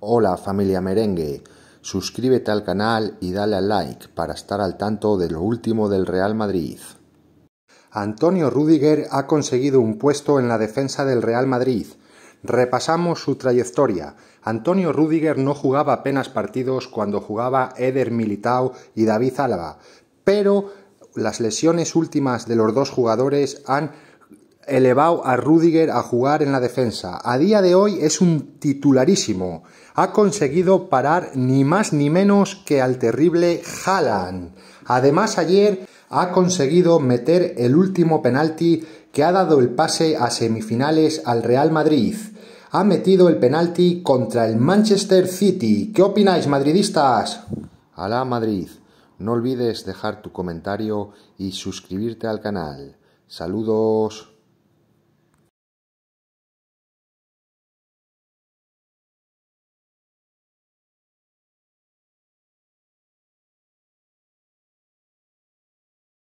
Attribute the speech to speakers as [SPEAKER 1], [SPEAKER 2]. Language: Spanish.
[SPEAKER 1] Hola familia merengue, suscríbete al canal y dale al like para estar al tanto de lo último del Real Madrid. Antonio Rudiger ha conseguido un puesto en la defensa del Real Madrid. Repasamos su trayectoria. Antonio Rudiger no jugaba apenas partidos cuando jugaba Eder Militao y David Álava, pero las lesiones últimas de los dos jugadores han elevado a Rudiger a jugar en la defensa. A día de hoy es un titularísimo. Ha conseguido parar ni más ni menos que al terrible Haaland. Además ayer ha conseguido meter el último penalti que ha dado el pase a semifinales al Real Madrid. Ha metido el penalti contra el Manchester City. ¿Qué opináis, madridistas? Alá Madrid. No olvides dejar tu comentario y suscribirte al canal. Saludos.